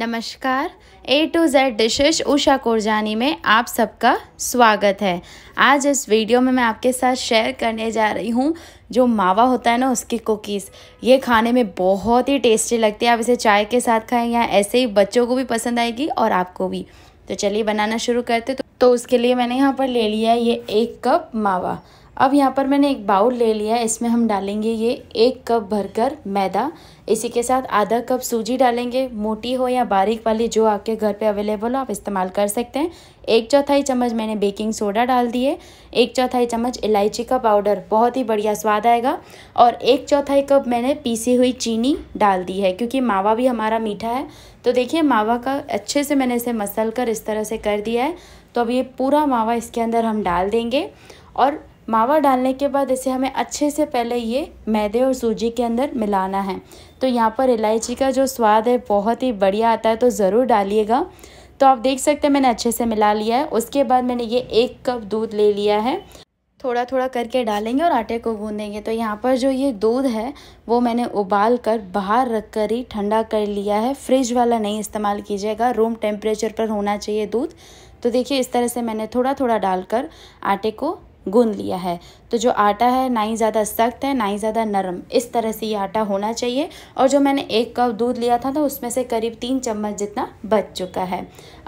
नमस्कार A to Z dishes Usha Korjani में आप सबका स्वागत है आज इस वीडियो में मैं आपके साथ शेयर करने जा रही हूँ जो मावा होता है ना उसकी कुकीज़ ये खाने में बहुत ही टेस्टी लगती है आप इसे चाय के साथ खाएं या ऐसे ही बच्चों को भी पसंद आएगी और आपको भी तो चलिए बनाना शुरू करते तो तो उसके लिए मैंने यहाँ पर ले लिया है ये एक कप मावा अब यहाँ पर मैंने एक बाउल ले लिया है इसमें हम डालेंगे ये एक कप भरकर मैदा इसी के साथ आधा कप सूजी डालेंगे मोटी हो या बारीक वाली जो आपके घर पे अवेलेबल हो आप इस्तेमाल कर सकते हैं एक चौथाई चम्मच मैंने बेकिंग सोडा डाल दिए एक चौथाई चम्मच इलायची का पाउडर बहुत ही बढ़िया स्वाद आएगा और एक चौथाई कप मैंने पीसी हुई चीनी डाल दी है क्योंकि मावा भी हमारा मीठा है तो देखिए मावा का अच्छे से मैंने इसे मसल कर इस तरह से कर दिया है तो अब ये पूरा मावा इसके अंदर हम डाल देंगे और मावा डालने के बाद इसे हमें अच्छे से पहले ये मैदे और सूजी के अंदर मिलाना है तो यहाँ पर इलायची का जो स्वाद है बहुत ही बढ़िया आता है तो ज़रूर डालिएगा तो आप देख सकते हैं मैंने अच्छे से मिला लिया है उसके बाद मैंने ये एक कप दूध ले लिया है थोड़ा थोड़ा करके डालेंगे और आटे को गूंदेंगे तो यहाँ पर जो ये दूध है वो मैंने उबाल कर बाहर रख कर ही ठंडा कर लिया है फ्रिज वाला नहीं इस्तेमाल कीजिएगा रूम टेम्परेचर पर होना चाहिए दूध तो देखिए इस तरह से मैंने थोड़ा थोड़ा डालकर आटे को गून लिया है तो जो आटा है ना ही ज़्यादा सख्त है ना ही ज़्यादा नरम इस तरह से ये आटा होना चाहिए और जो मैंने एक कप दूध लिया था तो उसमें से करीब तीन चम्मच जितना बच चुका है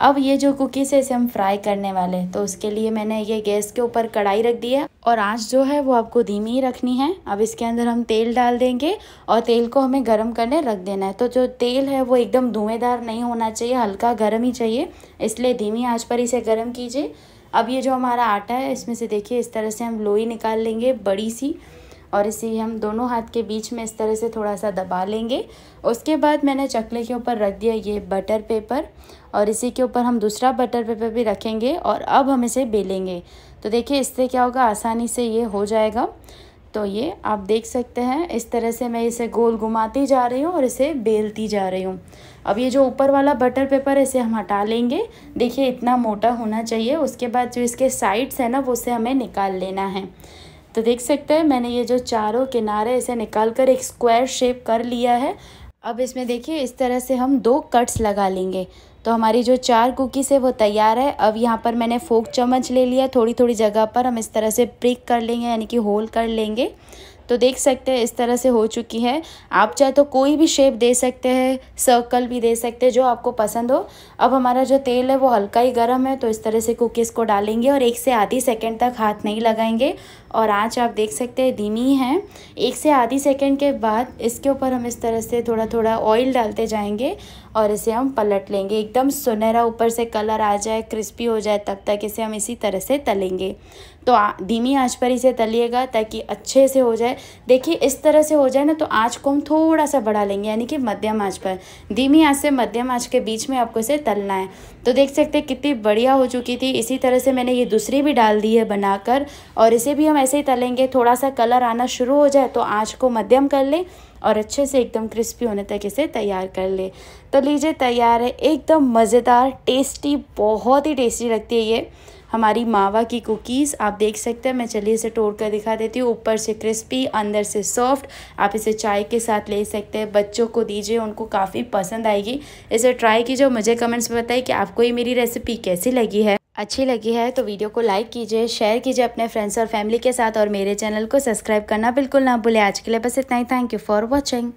अब ये जो कुकीज़ है इसे हम फ्राई करने वाले हैं तो उसके लिए मैंने ये गैस के ऊपर कढ़ाई रख दी है और आँच जो है वो आपको धीमी ही रखनी है अब इसके अंदर हम तेल डाल देंगे और तेल को हमें गर्म करने रख देना है तो जो तेल है वो एकदम धुएँदार नहीं होना चाहिए हल्का गर्म ही चाहिए इसलिए धीमी आँच पर इसे गर्म कीजिए अब ये जो हमारा आटा है इसमें से देखिए इस तरह से हम लोई निकाल लेंगे बड़ी सी और इसे हम दोनों हाथ के बीच में इस तरह से थोड़ा सा दबा लेंगे उसके बाद मैंने चकले के ऊपर रख दिया ये बटर पेपर और इसी के ऊपर हम दूसरा बटर पेपर भी रखेंगे और अब हम इसे बेलेंगे तो देखिए इससे क्या होगा आसानी से ये हो जाएगा तो ये आप देख सकते हैं इस तरह से मैं इसे गोल घुमाती जा रही हूँ और इसे बेलती जा रही हूँ अब ये जो ऊपर वाला बटर पेपर है इसे हम हटा लेंगे देखिए इतना मोटा होना चाहिए उसके बाद जो इसके साइड्स है ना वो उसे हमें निकाल लेना है तो देख सकते हैं मैंने ये जो चारों किनारे इसे निकाल कर एक स्क्वायर शेप कर लिया है अब इसमें देखिए इस तरह से हम दो कट्स लगा लेंगे तो हमारी जो चार कुकीज़ है वो तैयार है अब यहाँ पर मैंने फोक चम्मच ले लिया थोड़ी थोड़ी जगह पर हम इस तरह से प्रिक कर लेंगे यानी कि होल कर लेंगे तो देख सकते हैं इस तरह से हो चुकी है आप चाहे तो कोई भी शेप दे सकते हैं सर्कल भी दे सकते हैं जो आपको पसंद हो अब हमारा जो तेल है वो हल्का ही गर्म है तो इस तरह से कुकीज़ को डालेंगे और एक से आधी सेकेंड तक हाथ नहीं लगाएंगे और आँच आप देख सकते हैं धीमी है एक से आधी सेकेंड के बाद इसके ऊपर हम इस तरह से थोड़ा थोड़ा ऑयल डालते जाएंगे और इसे हम पलट लेंगे एकदम सुनहरा ऊपर से कलर आ जाए क्रिस्पी हो जाए तब तक इसे हम इसी तरह से तलेंगे तो धीमी आँच पर इसे तलिएगा ताकि अच्छे से हो जाए है देखिए इस तरह से हो जाए ना तो आँच को हम थोड़ा सा बढ़ा लेंगे यानी कि मध्यम आँच पर धीमी आँच से मध्यम आँच के बीच में आपको इसे तलना है तो देख सकते हैं कितनी बढ़िया हो चुकी थी इसी तरह से मैंने ये दूसरी भी डाल दी है बनाकर और इसे भी हम ऐसे ही तलेंगे थोड़ा सा कलर आना शुरू हो जाए तो आँच को मध्यम कर लें और अच्छे से एकदम क्रिस्पी होने तक इसे तैयार कर ले तो लीजिए तैयार है एकदम मज़ेदार टेस्टी बहुत ही टेस्टी लगती है ये हमारी मावा की कुकीज़ आप देख सकते हैं मैं चलिए इसे तोड़ कर दिखा देती हूँ ऊपर से क्रिस्पी अंदर से सॉफ्ट आप इसे चाय के साथ ले सकते हैं बच्चों को दीजिए उनको काफ़ी पसंद आएगी इसे ट्राई कीजिए मुझे कमेंट्स में बताइए कि आपको ये मेरी रेसिपी कैसी लगी है अच्छी लगी है तो वीडियो को लाइक कीजिए शेयर कीजिए अपने फ्रेंड्स और फैमिली के साथ और मेरे चैनल को सब्सक्राइब करना बिल्कुल ना भूलें आज के लिए बस इतना ही थैंक यू फॉर वॉचिंग